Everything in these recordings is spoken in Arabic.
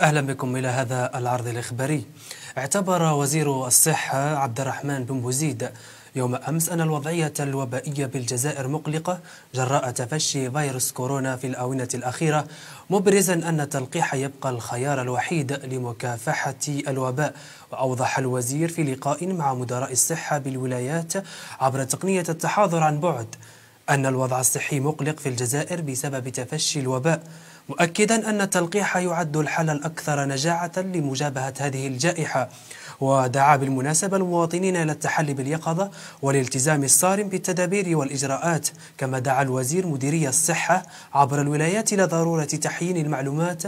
أهلا بكم إلى هذا العرض الإخباري اعتبر وزير الصحة عبد الرحمن بن بوزيد يوم أمس أن الوضعية الوبائية بالجزائر مقلقة جراء تفشي فيروس كورونا في الآونة الأخيرة مبرزا أن التلقيح يبقى الخيار الوحيد لمكافحة الوباء وأوضح الوزير في لقاء مع مدراء الصحة بالولايات عبر تقنية التحاضر عن بعد أن الوضع الصحي مقلق في الجزائر بسبب تفشي الوباء مؤكدا أن التلقيح يعد الحل الأكثر نجاعة لمجابهة هذه الجائحة ودعا بالمناسبة المواطنين إلى التحلي باليقظة والالتزام الصارم بالتدابير والإجراءات كما دعا الوزير مديرية الصحة عبر الولايات إلى ضرورة تحيين المعلومات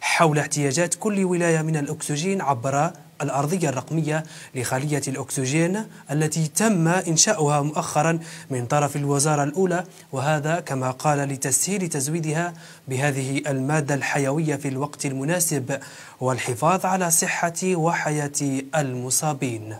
حول احتياجات كل ولاية من الأكسجين عبر الأرضية الرقمية لخلية الأكسجين التي تم إنشاؤها مؤخرا من طرف الوزارة الأولى وهذا كما قال لتسهيل تزويدها بهذه المادة الحيوية في الوقت المناسب والحفاظ على صحة وحياة المصابين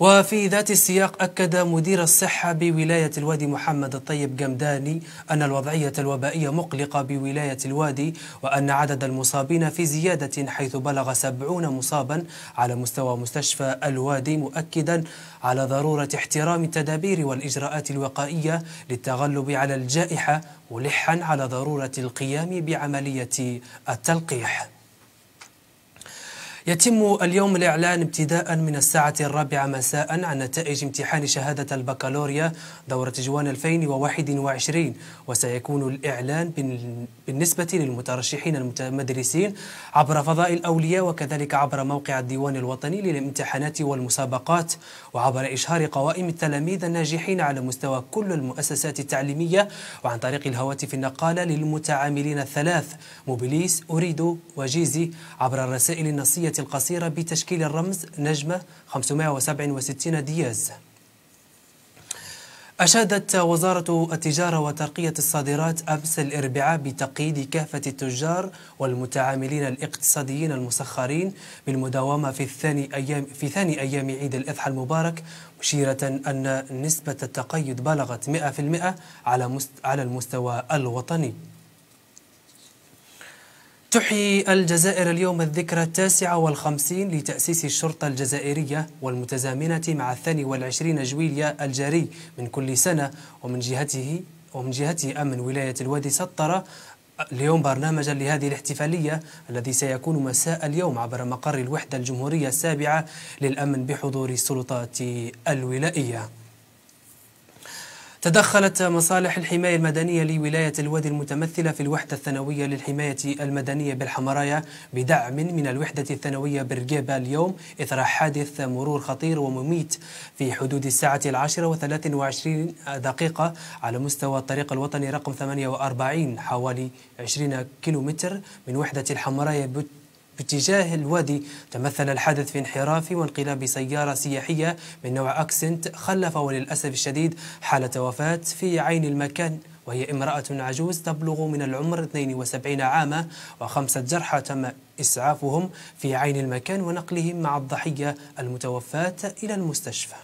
وفي ذات السياق أكد مدير الصحة بولاية الوادي محمد الطيب جمداني أن الوضعية الوبائية مقلقة بولاية الوادي وأن عدد المصابين في زيادة حيث بلغ سبعون مصابا على مستوى مستشفى الوادي مؤكدا على ضرورة احترام التدابير والإجراءات الوقائية للتغلب على الجائحة ملحا على ضرورة القيام بعملية التلقيح يتم اليوم الإعلان ابتداء من الساعة الرابعة مساء عن نتائج امتحان شهادة البكالوريا دورة جوان 2021 وسيكون الإعلان بالنسبة للمترشحين المتمدرسين عبر فضاء الأولياء وكذلك عبر موقع الديوان الوطني للامتحانات والمسابقات وعبر إشهار قوائم التلاميذ الناجحين على مستوى كل المؤسسات التعليمية وعن طريق الهواتف النقالة للمتعاملين الثلاث موبيليس أوريدو وجيزي عبر الرسائل النصية القصيرة بتشكيل الرمز نجمة 567 دياز أشادت وزارة التجارة وترقية الصادرات أمس الأربعاء بتقييد كافة التجار والمتعاملين الاقتصاديين المسخرين بالمداومة في الثاني أيام في ثاني أيام عيد الأضحى المبارك مشيرة أن نسبة التقيد بلغت 100% على على المستوى الوطني. تحيي الجزائر اليوم الذكرى التاسعة والخمسين لتأسيس الشرطة الجزائرية والمتزامنة مع الثاني والعشرين جويلية الجاري من كل سنة ومن جهته ومن جهته أمن ولاية الوادي سطرة اليوم برنامجا لهذه الاحتفالية الذي سيكون مساء اليوم عبر مقر الوحدة الجمهورية السابعة للأمن بحضور السلطات الولائية تدخلت مصالح الحماية المدنية لولاية الوادي المتمثلة في الوحدة الثانوية للحماية المدنية بالحمرايا بدعم من الوحدة الثانوية برقيبة اليوم إثر حادث مرور خطير ومميت في حدود الساعة العاشرة وثلاث وعشرين دقيقة على مستوى الطريق الوطني رقم 48 حوالي 20 كيلومتر من وحدة الحمرايا باتجاه الوادي تمثل الحادث في انحراف وانقلاب سيارة سياحية من نوع أكسنت خلف وللأسف الشديد حالة وفاة في عين المكان وهي امرأة عجوز تبلغ من العمر 72 عاما وخمسة جرحى تم إسعافهم في عين المكان ونقلهم مع الضحية المتوفاة إلى المستشفى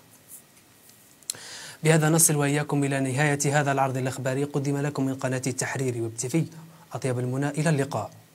بهذا نصل وإياكم إلى نهاية هذا العرض الإخباري قدم لكم من قناة التحرير ويب أطيب المنى إلى اللقاء